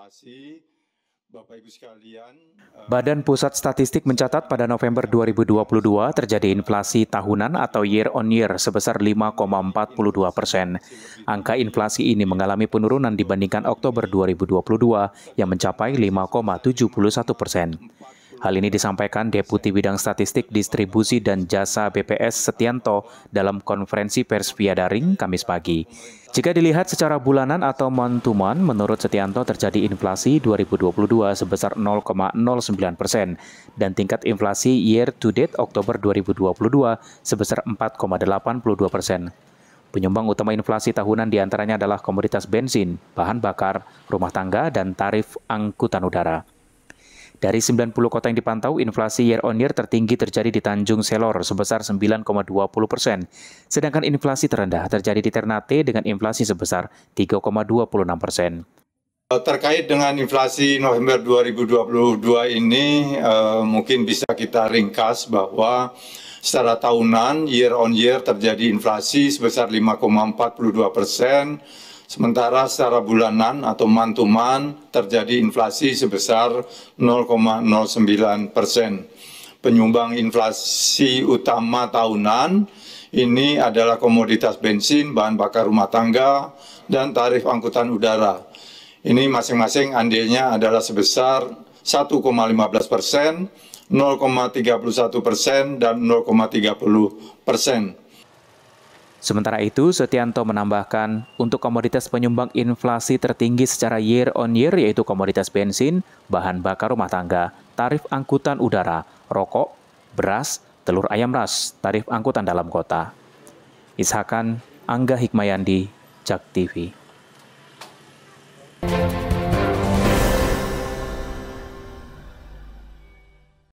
Eh, Badan Pusat Statistik mencatat pada November 2022 terjadi inflasi tahunan atau year on year sebesar 5,42 persen. Angka inflasi ini mengalami penurunan dibandingkan Oktober 2022 yang mencapai 5,71 persen. Hal ini disampaikan Deputi Bidang Statistik Distribusi dan Jasa BPS Setianto dalam konferensi pers via daring Kamis pagi. Jika dilihat secara bulanan atau mantuman, menurut Setianto terjadi inflasi 2022 sebesar 0,09 persen dan tingkat inflasi year-to-date Oktober 2022 sebesar 4,82 persen. Penyumbang utama inflasi tahunan diantaranya adalah komoditas bensin, bahan bakar, rumah tangga, dan tarif angkutan udara. Dari 90 kota yang dipantau, inflasi year on year tertinggi terjadi di Tanjung Selor sebesar 9,20 persen. Sedangkan inflasi terendah terjadi di Ternate dengan inflasi sebesar 3,26 persen. Eh, terkait dengan inflasi November 2022 ini, eh, mungkin bisa kita ringkas bahwa secara tahunan year on year terjadi inflasi sebesar 5,42 persen, Sementara secara bulanan atau mantuman terjadi inflasi sebesar 0,09 persen. Penyumbang inflasi utama tahunan ini adalah komoditas bensin, bahan bakar rumah tangga, dan tarif angkutan udara. Ini masing-masing andilnya adalah sebesar 1,15 persen, 0,31 persen, dan 0,30 persen. Sementara itu, Setianto menambahkan, untuk komoditas penyumbang inflasi tertinggi secara year on year yaitu komoditas bensin, bahan bakar rumah tangga, tarif angkutan udara, rokok, beras, telur ayam ras, tarif angkutan dalam kota. Ishakan Angga Hikmayandi, Jak TV.